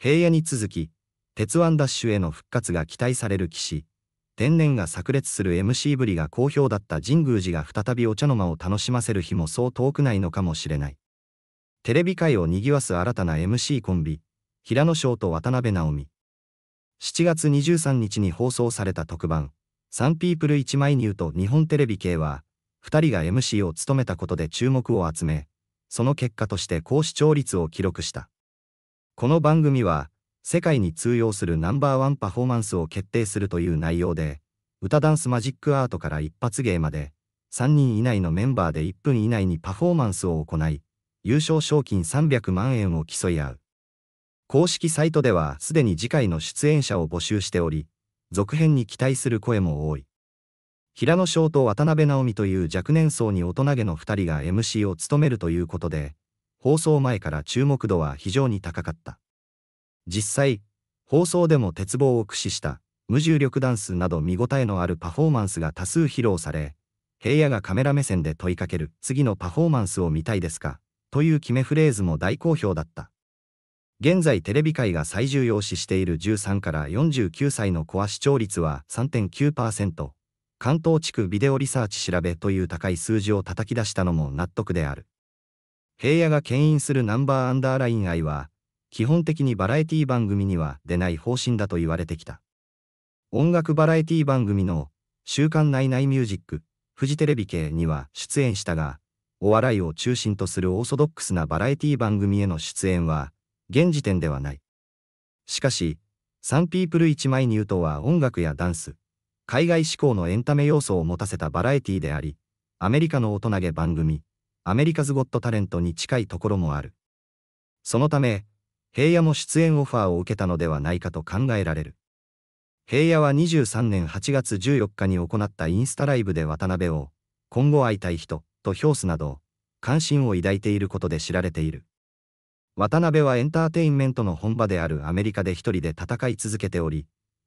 平野に続き、鉄腕ダッシュへの復活が期待される騎士、天然が炸裂する MC ぶりが好評だった神宮寺が再びお茶の間を楽しませる日もそう遠くないのかもしれない。テレビ界を賑わす新たな MC コンビ、平野翔と渡辺直美。7月23日に放送された特番、サンピープル1枚ニューと日本テレビ系は、2人が MC を務めたことで注目を集め、その結果として高視聴率を記録した。この番組は、世界に通用するナンバーワンパフォーマンスを決定するという内容で、歌ダンスマジックアートから一発芸まで、3人以内のメンバーで1分以内にパフォーマンスを行い、優勝賞金300万円を競い合う。公式サイトではすでに次回の出演者を募集しており、続編に期待する声も多い。平野翔と渡辺直美という若年層に大人げの2人が MC を務めるということで、放送前から注目度は非常に高かった。実際、放送でも鉄棒を駆使した無重力ダンスなど見応えのあるパフォーマンスが多数披露され、平野がカメラ目線で問いかける次のパフォーマンスを見たいですかという決めフレーズも大好評だった。現在テレビ界が最重要視している13から49歳のコア視聴率は3.9%、関東地区ビデオリサーチ調べという高い数字を叩き出したのも納得である。平野が牽引するナンバーアンダーライン愛は、基本的にバラエティ番組には出ない方針だと言われてきた。音楽バラエティ番組の週刊ナイナイミュージック、フジテレビ系には出演したが、お笑いを中心とするオーソドックスなバラエティ番組への出演は、現時点ではない。しかし、サンピープル一枚ニュートは音楽やダンス、海外志向のエンタメ要素を持たせたバラエティであり、アメリカの大人げ番組、アメリカズ・ゴット・タレントに近いところもある。そのため、平野も出演オファーを受けたのではないかと考えられる。平野は23年8月14日に行ったインスタライブで渡辺を、今後会いたい人、と評すなど、関心を抱いていることで知られている。渡辺はエンターテインメントの本場であるアメリカで一人で戦い続けており、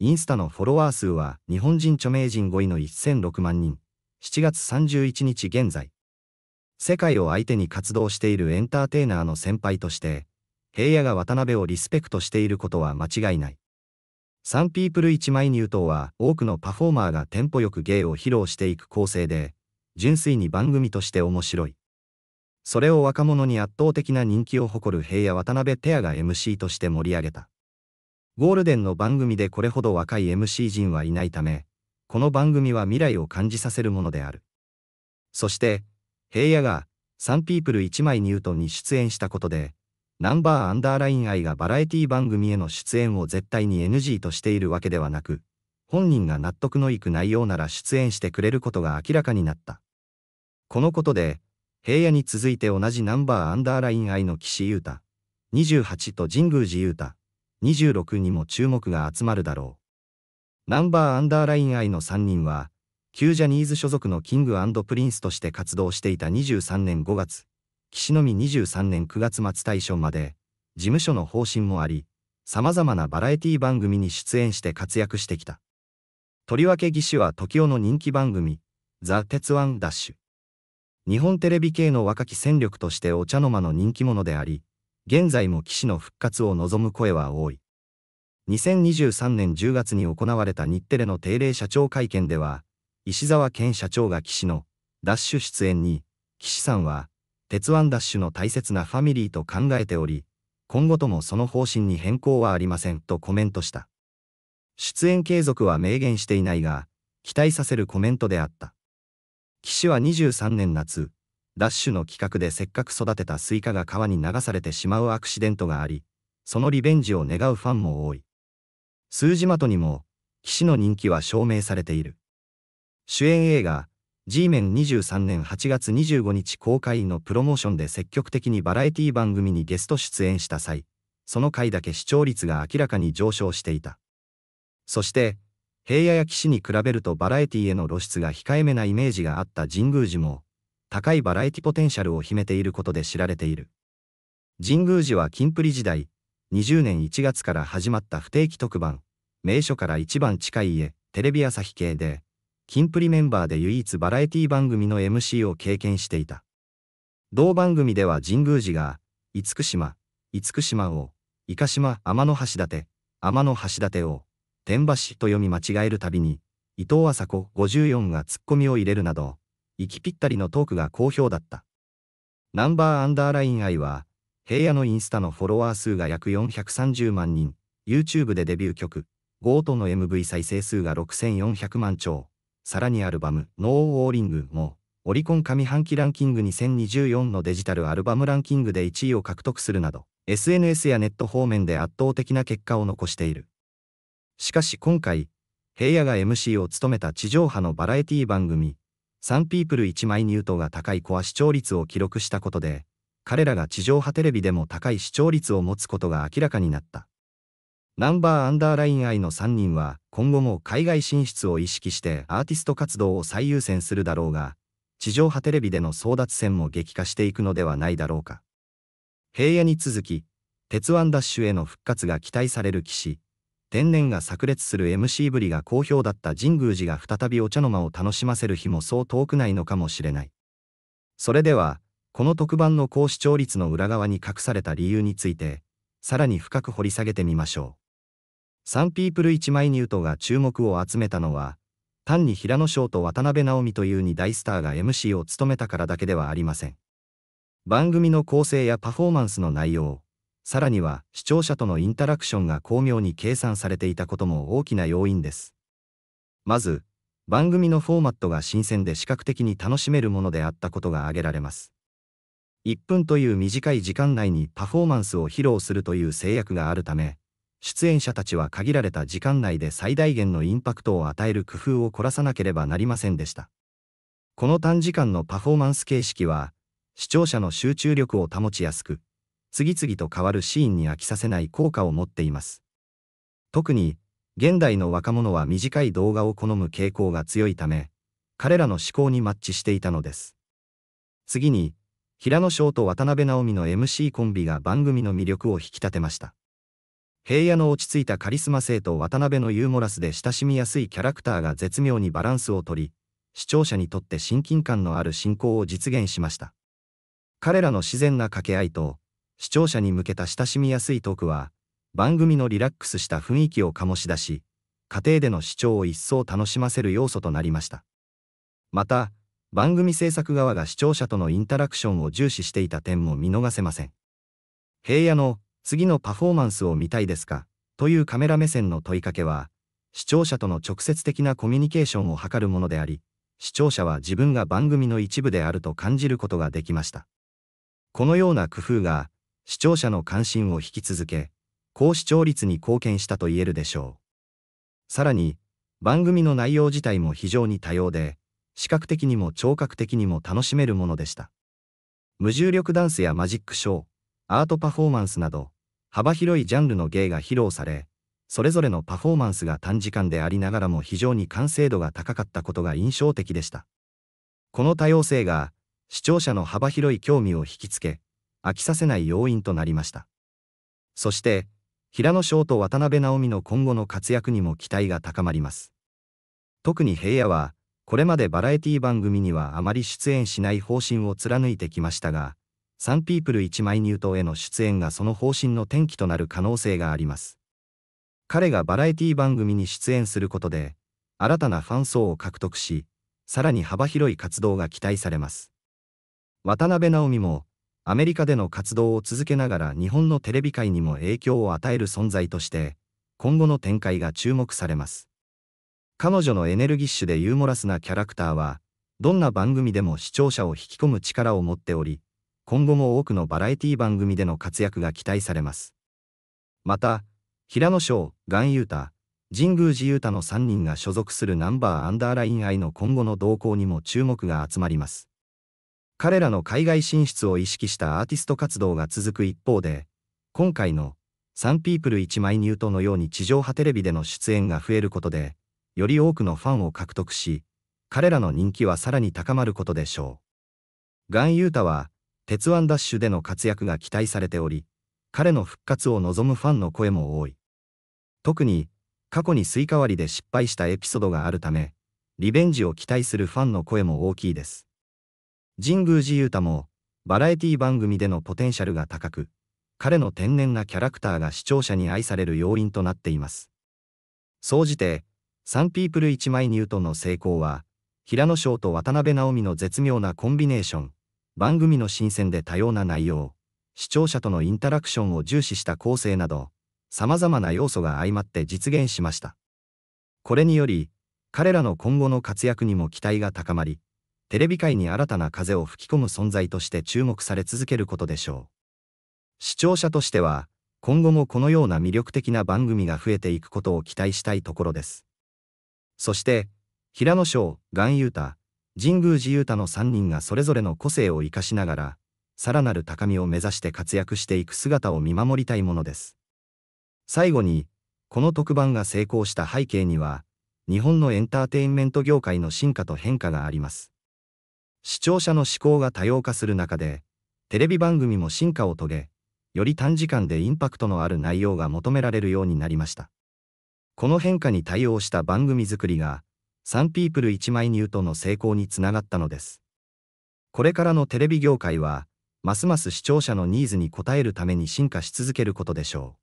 インスタのフォロワー数は日本人著名人5位の1006万人、7月31日現在、世界を相手に活動しているエンターテイナーの先輩として、平野が渡辺をリスペクトしていることは間違いない。サンピープル一枚入党は多くのパフォーマーがテンポよく芸を披露していく構成で、純粋に番組として面白い。それを若者に圧倒的な人気を誇る平野渡辺ペアが MC として盛り上げた。ゴールデンの番組でこれほど若い MC 陣はいないため、この番組は未来を感じさせるものである。そして、平野がサンピープル1枚ニュートンに出演したことで、ナンバーアンダーライン愛がバラエティ番組への出演を絶対に NG としているわけではなく、本人が納得のいく内容なら出演してくれることが明らかになった。このことで、平野に続いて同じナンバーアンダーライン愛の岸優太、28と神宮寺優太、26にも注目が集まるだろう。ナンバーアンダーライン愛の3人は、旧ジャニーズ所属のキングプリンスとして活動していた23年5月、岸のみ23年9月末退所まで、事務所の方針もあり、様々なバラエティ番組に出演して活躍してきた。とりわけ義手は時代の人気番組、ザ・鉄腕ダッシュ。日本テレビ系の若き戦力としてお茶の間の人気者であり、現在も騎士の復活を望む声は多い。2023年10月に行われた日テレの定例社長会見では、石沢健社長が岸のダッシュ出演に、岸さんは、鉄腕ダッシュの大切なファミリーと考えており、今後ともその方針に変更はありませんとコメントした。出演継続は明言していないが、期待させるコメントであった。岸は23年夏、ダッシュの企画でせっかく育てたスイカが川に流されてしまうアクシデントがあり、そのリベンジを願うファンも多い。数字的にも、騎士の人気は証明されている。主演映画 G メン23年8月25日公開のプロモーションで積極的にバラエティ番組にゲスト出演した際、その回だけ視聴率が明らかに上昇していた。そして、平野や岸に比べるとバラエティへの露出が控えめなイメージがあった神宮寺も、高いバラエティポテンシャルを秘めていることで知られている。神宮寺は金プリ時代、20年1月から始まった不定期特番、名所から一番近い家、テレビ朝日系で、キンプリメンバーで唯一バラエティ番組の MC を経験していた。同番組では神宮寺が、厳島、厳島を、イカ島天の橋立、天の橋立を、天橋と読み間違えるたびに、伊藤麻子54がツッコミを入れるなど、息ぴったりのトークが好評だった。ナンバーアンダーライン愛は、平野のインスタのフォロワー数が約430万人、YouTube でデビュー曲、ゴートの MV 再生数が6400万超。さらにアルバム、ノーオーリングも、オリコン上半期ランキング2024のデジタルアルバムランキングで1位を獲得するなど、SNS やネット方面で圧倒的な結果を残している。しかし今回、平野が MC を務めた地上波のバラエティ番組、サンピープル1枚ニュートが高いコア視聴率を記録したことで、彼らが地上波テレビでも高い視聴率を持つことが明らかになった。ナンバーアンダーライン I の3人は今後も海外進出を意識してアーティスト活動を最優先するだろうが、地上波テレビでの争奪戦も激化していくのではないだろうか。平野に続き、鉄腕ダッシュへの復活が期待される騎士、天然が炸裂する MC ぶりが好評だった神宮寺が再びお茶の間を楽しませる日もそう遠くないのかもしれない。それでは、この特番の高視聴率の裏側に隠された理由について、さらに深く掘り下げてみましょう。サンピープル1枚ニュートが注目を集めたのは、単に平野翔と渡辺直美という2大スターが MC を務めたからだけではありません。番組の構成やパフォーマンスの内容、さらには視聴者とのインタラクションが巧妙に計算されていたことも大きな要因です。まず、番組のフォーマットが新鮮で視覚的に楽しめるものであったことが挙げられます。1分という短い時間内にパフォーマンスを披露するという制約があるため、出演者たちは限られた時間内で最大限のインパクトを与える工夫を凝らさなければなりませんでした。この短時間のパフォーマンス形式は、視聴者の集中力を保ちやすく、次々と変わるシーンに飽きさせない効果を持っています。特に、現代の若者は短い動画を好む傾向が強いため、彼らの思考にマッチしていたのです。次に、平野翔と渡辺直美の MC コンビが番組の魅力を引き立てました。平野の落ち着いたカリスマ性と渡辺のユーモラスで親しみやすいキャラクターが絶妙にバランスをとり、視聴者にとって親近感のある進行を実現しました。彼らの自然な掛け合いと、視聴者に向けた親しみやすいトークは、番組のリラックスした雰囲気を醸し出し、家庭での視聴を一層楽しませる要素となりました。また、番組制作側が視聴者とのインタラクションを重視していた点も見逃せません。平野の次のパフォーマンスを見たいですかというカメラ目線の問いかけは、視聴者との直接的なコミュニケーションを図るものであり、視聴者は自分が番組の一部であると感じることができました。このような工夫が、視聴者の関心を引き続け、高視聴率に貢献したと言えるでしょう。さらに、番組の内容自体も非常に多様で、視覚的にも聴覚的にも楽しめるものでした。無重力ダンスやマジックショー、アートパフォーマンスなど、幅広いジャンルの芸が披露され、それぞれのパフォーマンスが短時間でありながらも非常に完成度が高かったことが印象的でした。この多様性が、視聴者の幅広い興味を引きつけ、飽きさせない要因となりました。そして、平野翔と渡辺直美の今後の活躍にも期待が高まります。特に平野は、これまでバラエティ番組にはあまり出演しない方針を貫いてきましたが、サンピープル1枚入党への出演がその方針の転機となる可能性があります。彼がバラエティ番組に出演することで、新たなファン層を獲得し、さらに幅広い活動が期待されます。渡辺直美も、アメリカでの活動を続けながら日本のテレビ界にも影響を与える存在として、今後の展開が注目されます。彼女のエネルギッシュでユーモラスなキャラクターは、どんな番組でも視聴者を引き込む力を持っており、今後も多くのバラエティ番組での活躍が期待されます。また、平野翔、岩優太、神宮寺優太の3人が所属するナンバーアンダーライン愛の今後の動向にも注目が集まります。彼らの海外進出を意識したアーティスト活動が続く一方で、今回のサンピープル1枚ニュートのように地上波テレビでの出演が増えることで、より多くのファンを獲得し、彼らの人気はさらに高まることでしょう。ガン・ユータは、鉄腕ダッシュでの活躍が期待されており、彼の復活を望むファンの声も多い。特に、過去にスイカ割りで失敗したエピソードがあるため、リベンジを期待するファンの声も大きいです。神宮寺勇太も、バラエティ番組でのポテンシャルが高く、彼の天然なキャラクターが視聴者に愛される要因となっています。総じて、サンピープル1枚ニュートンの成功は、平野翔と渡辺直美の絶妙なコンビネーション、番組の新鮮で多様な内容、視聴者とのインタラクションを重視した構成など、様々な要素が相まって実現しました。これにより、彼らの今後の活躍にも期待が高まり、テレビ界に新たな風を吹き込む存在として注目され続けることでしょう。視聴者としては、今後もこのような魅力的な番組が増えていくことを期待したいところです。そして、平野翔、岩優太、神宮寺勇太の3人がそれぞれの個性を生かしながら、さらなる高みを目指して活躍していく姿を見守りたいものです。最後に、この特番が成功した背景には、日本のエンターテインメント業界の進化と変化があります。視聴者の思考が多様化する中で、テレビ番組も進化を遂げ、より短時間でインパクトのある内容が求められるようになりました。この変化に対応した番組作りが、サンピープル1枚ニュートの成功につながったのです。これからのテレビ業界は、ますます視聴者のニーズに応えるために進化し続けることでしょう。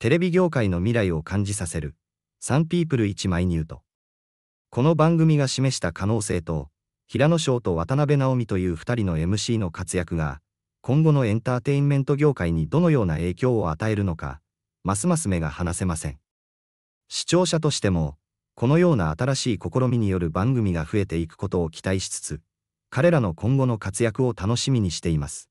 テレビ業界の未来を感じさせる、サンピープル1枚ニュート。この番組が示した可能性と、平野翔と渡辺直美という2人の MC の活躍が、今後のエンターテインメント業界にどのような影響を与えるのか、ますます目が離せません。視聴者としても、このような新しい試みによる番組が増えていくことを期待しつつ、彼らの今後の活躍を楽しみにしています。